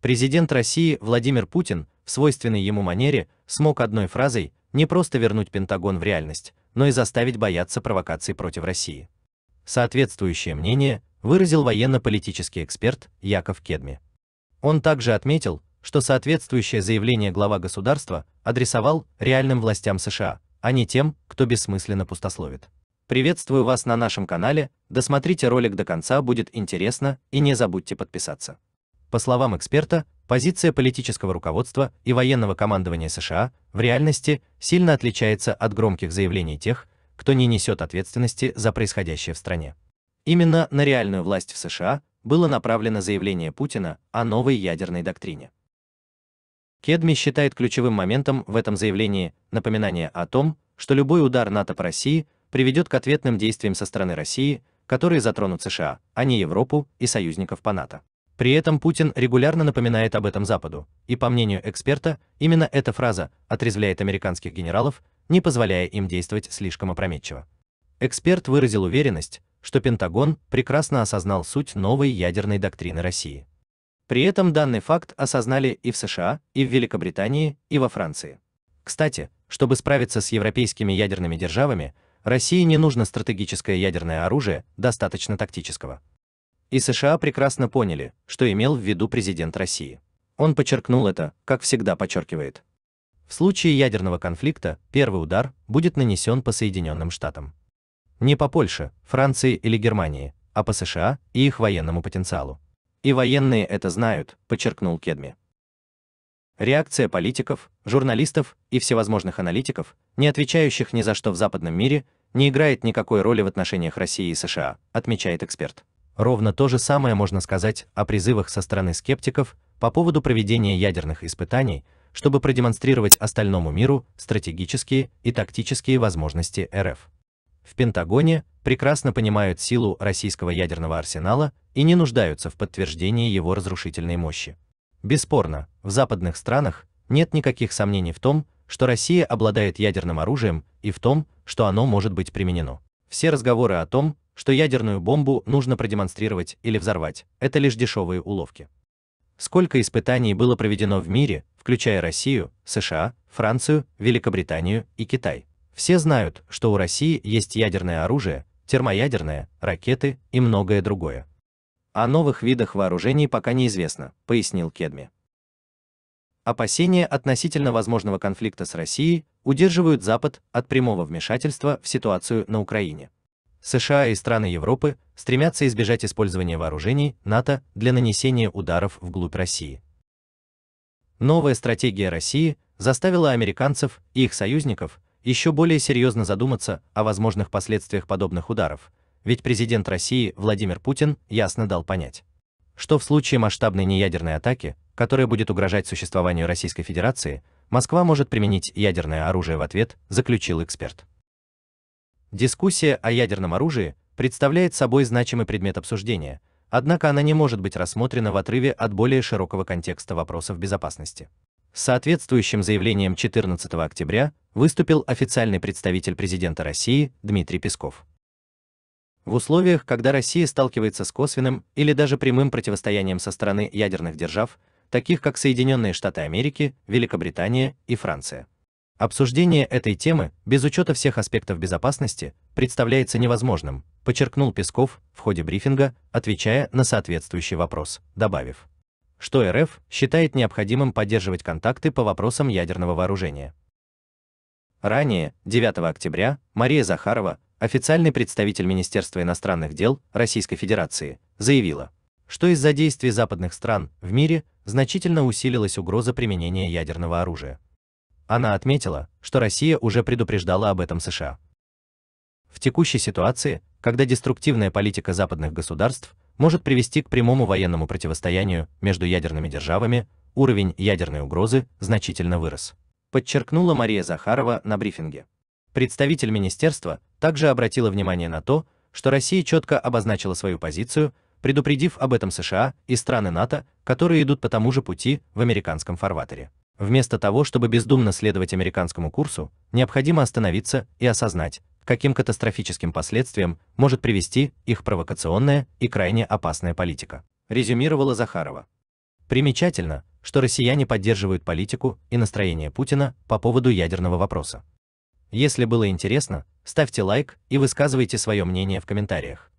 Президент России Владимир Путин, в свойственной ему манере, смог одной фразой не просто вернуть Пентагон в реальность, но и заставить бояться провокаций против России. Соответствующее мнение выразил военно-политический эксперт Яков Кедми. Он также отметил, что соответствующее заявление глава государства адресовал реальным властям США, а не тем, кто бессмысленно пустословит. Приветствую вас на нашем канале, досмотрите ролик до конца, будет интересно и не забудьте подписаться. По словам эксперта, позиция политического руководства и военного командования США в реальности сильно отличается от громких заявлений тех, кто не несет ответственности за происходящее в стране. Именно на реальную власть в США было направлено заявление Путина о новой ядерной доктрине. Кедми считает ключевым моментом в этом заявлении напоминание о том, что любой удар НАТО по России приведет к ответным действиям со стороны России, которые затронут США, а не Европу и союзников по НАТО. При этом Путин регулярно напоминает об этом Западу, и по мнению эксперта, именно эта фраза отрезвляет американских генералов, не позволяя им действовать слишком опрометчиво. Эксперт выразил уверенность, что Пентагон прекрасно осознал суть новой ядерной доктрины России. При этом данный факт осознали и в США, и в Великобритании, и во Франции. Кстати, чтобы справиться с европейскими ядерными державами, России не нужно стратегическое ядерное оружие, достаточно тактического. И США прекрасно поняли, что имел в виду президент России. Он подчеркнул это, как всегда подчеркивает. В случае ядерного конфликта первый удар будет нанесен по Соединенным Штатам. Не по Польше, Франции или Германии, а по США и их военному потенциалу. И военные это знают, подчеркнул Кедми. Реакция политиков, журналистов и всевозможных аналитиков, не отвечающих ни за что в западном мире, не играет никакой роли в отношениях России и США, отмечает эксперт. Ровно то же самое можно сказать о призывах со стороны скептиков по поводу проведения ядерных испытаний, чтобы продемонстрировать остальному миру стратегические и тактические возможности РФ. В Пентагоне прекрасно понимают силу российского ядерного арсенала и не нуждаются в подтверждении его разрушительной мощи. Бесспорно, в западных странах нет никаких сомнений в том, что Россия обладает ядерным оружием и в том, что оно может быть применено. Все разговоры о том, что ядерную бомбу нужно продемонстрировать или взорвать. Это лишь дешевые уловки. Сколько испытаний было проведено в мире, включая Россию, США, Францию, Великобританию и Китай. Все знают, что у России есть ядерное оружие, термоядерное, ракеты и многое другое. О новых видах вооружений пока неизвестно, пояснил Кедми. Опасения относительно возможного конфликта с Россией удерживают Запад от прямого вмешательства в ситуацию на Украине. США и страны Европы стремятся избежать использования вооружений НАТО для нанесения ударов вглубь России. Новая стратегия России заставила американцев и их союзников еще более серьезно задуматься о возможных последствиях подобных ударов, ведь президент России Владимир Путин ясно дал понять, что в случае масштабной неядерной атаки, которая будет угрожать существованию Российской Федерации, Москва может применить ядерное оружие в ответ, заключил эксперт. Дискуссия о ядерном оружии представляет собой значимый предмет обсуждения, однако она не может быть рассмотрена в отрыве от более широкого контекста вопросов безопасности. соответствующим заявлением 14 октября выступил официальный представитель президента России Дмитрий Песков. В условиях, когда Россия сталкивается с косвенным или даже прямым противостоянием со стороны ядерных держав, таких как Соединенные Штаты Америки, Великобритания и Франция, Обсуждение этой темы без учета всех аспектов безопасности представляется невозможным, подчеркнул Песков в ходе брифинга, отвечая на соответствующий вопрос, добавив, что РФ считает необходимым поддерживать контакты по вопросам ядерного вооружения. Ранее, 9 октября, Мария Захарова, официальный представитель Министерства иностранных дел Российской Федерации, заявила, что из-за действий западных стран в мире значительно усилилась угроза применения ядерного оружия. Она отметила, что Россия уже предупреждала об этом США. В текущей ситуации, когда деструктивная политика западных государств может привести к прямому военному противостоянию между ядерными державами, уровень ядерной угрозы значительно вырос, подчеркнула Мария Захарова на брифинге. Представитель министерства также обратила внимание на то, что Россия четко обозначила свою позицию, предупредив об этом США и страны НАТО, которые идут по тому же пути в американском фарватере. Вместо того, чтобы бездумно следовать американскому курсу, необходимо остановиться и осознать, каким катастрофическим последствиям может привести их провокационная и крайне опасная политика, резюмировала Захарова. Примечательно, что россияне поддерживают политику и настроение Путина по поводу ядерного вопроса. Если было интересно, ставьте лайк и высказывайте свое мнение в комментариях.